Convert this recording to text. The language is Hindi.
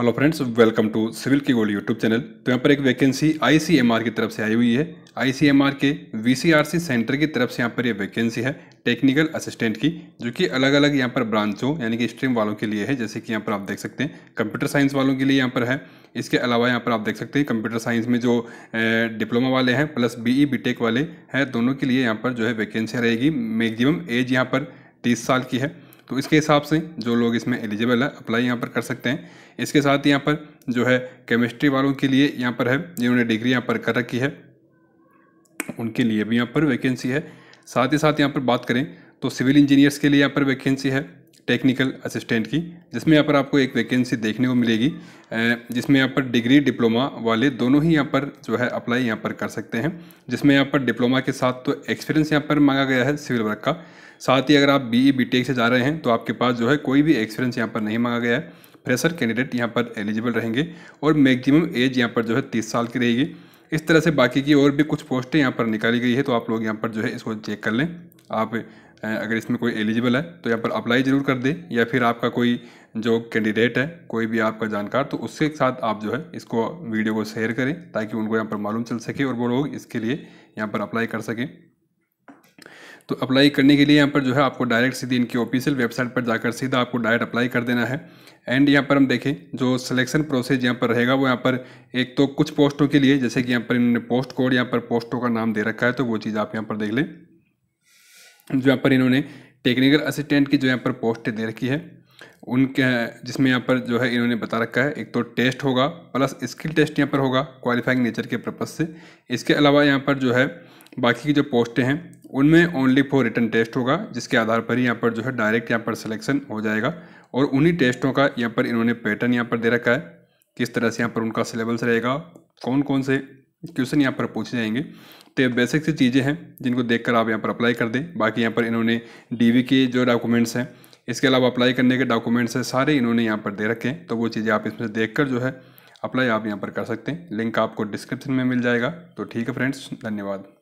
hello friends welcome to civil की गोल्ड यूट्यूब चैनल तो यहाँ पर एक वैकेंसी आईसीएमआर की तरफ से आई हुई है आईसीएमआर के वीसीआरसी सेंटर की तरफ से यहाँ पर ये वैकेंसी है टेक्निकल असिस्टेंट की जो कि अलग अलग यहाँ पर ब्रांचों यानी कि स्ट्रीम वालों के लिए है जैसे कि यहाँ पर आप देख सकते हैं कंप्यूटर साइंस वालों के लिए यहाँ पर है इसके अलावा यहाँ पर आप देख सकते हैं कंप्यूटर साइंस में जो डिप्लोमा वाले हैं प्लस बी बीटेक वाले हैं दोनों के लिए यहाँ पर जो है वैकेंसी रहेगी मैक्सिमम एज यहाँ पर तीस साल की है तो इसके हिसाब से जो लोग इसमें एलिजिबल है अप्लाई यहाँ पर कर सकते हैं इसके साथ यहाँ पर जो है केमिस्ट्री वालों के लिए यहाँ पर है जिन्होंने डिग्री यहाँ पर कर रखी है उनके लिए भी यहाँ पर वैकेंसी है साथ ही साथ यहाँ पर बात करें तो सिविल इंजीनियर्स के लिए यहाँ पर वैकेंसी है टेक्निकल असिस्टेंट की जिसमें यहाँ पर आपको एक वैकेंसी देखने को मिलेगी जिसमें यहाँ पर डिग्री डिप्लोमा वाले दोनों ही यहाँ पर जो है अप्लाई यहाँ पर कर सकते हैं जिसमें यहाँ पर डिप्लोमा के साथ तो एक्सपीरियंस यहाँ पर मांगा गया है सिविल वर्क का साथ ही अगर आप बी बीटेक से जा रहे हैं तो आपके पास जो है कोई भी एक्सपीरियंस यहाँ पर नहीं मांगा गया है फ्रेशर कैंडिडेट यहाँ पर एलिजिबल रहेंगे और मैगजिमम एज यहाँ पर जो है तीस साल की रहेगी इस तरह से बाकी की और भी कुछ पोस्टें यहाँ पर निकाली गई है तो आप लोग यहाँ पर जो है इसको चेक कर लें आप अगर इसमें कोई एलिजिबल है तो यहाँ पर अप्लाई ज़रूर कर दे या फिर आपका कोई जो कैंडिडेट है कोई भी आपका जानकार तो उसके साथ आप जो है इसको वीडियो को शेयर करें ताकि उनको यहाँ पर मालूम चल सके और वो लोग इसके लिए यहाँ पर अप्लाई कर सकें तो अप्लाई करने के लिए यहाँ पर जो है आपको डायरेक्ट सीधे इनकी ऑफिशियल वेबसाइट पर जाकर सीधा आपको डायरेक्ट अप्लाई कर देना है एंड यहाँ पर हम देखें जो सिलेक्शन प्रोसेस यहाँ पर रहेगा वो यहाँ पर एक तो कुछ पोस्टों के लिए जैसे कि यहाँ पर इन्होंने पोस्ट कोड यहाँ पर पोस्टों का नाम दे रखा है तो वो चीज़ आप यहाँ पर देख लें जो यहाँ पर इन्होंने टेक्निकल असिस्टेंट की जो यहाँ पर पोस्ट दे रखी है उनके जिसमें यहाँ पर जो है इन्होंने बता रखा है एक तो टेस्ट होगा प्लस स्किल टेस्ट यहाँ पर होगा क्वालिफाइंग नेचर के पर्पज़ से इसके अलावा यहाँ पर जो है बाकी की जो पोस्टें हैं उनमें ओनली फॉर रिटर्न टेस्ट होगा जिसके आधार पर ही यहाँ पर जो है डायरेक्ट यहाँ पर सिलेक्शन हो जाएगा और उन्हीं टेस्टों का यहाँ पर इन्होंने पैटर्न यहाँ पर दे रखा है किस तरह से यहाँ पर उनका सिलेबस रहेगा कौन कौन से क्वेश्चन यहाँ पर पूछे जाएंगे तो ये बेसिक सी चीज़ें हैं जिनको देखकर आप यहाँ पर अप्लाई कर दें बाकी यहाँ पर इन्होंने डीवी के जो डॉक्यूमेंट्स हैं इसके अलावा अप्लाई करने के डॉक्यूमेंट्स हैं सारे इन्होंने यहाँ पर दे रखे हैं तो वो चीज़ें आप इसमें देख कर जो है अप्लाई आप यहाँ पर कर सकते हैं लिंक आपको डिस्क्रिप्शन में मिल जाएगा तो ठीक है फ्रेंड्स धन्यवाद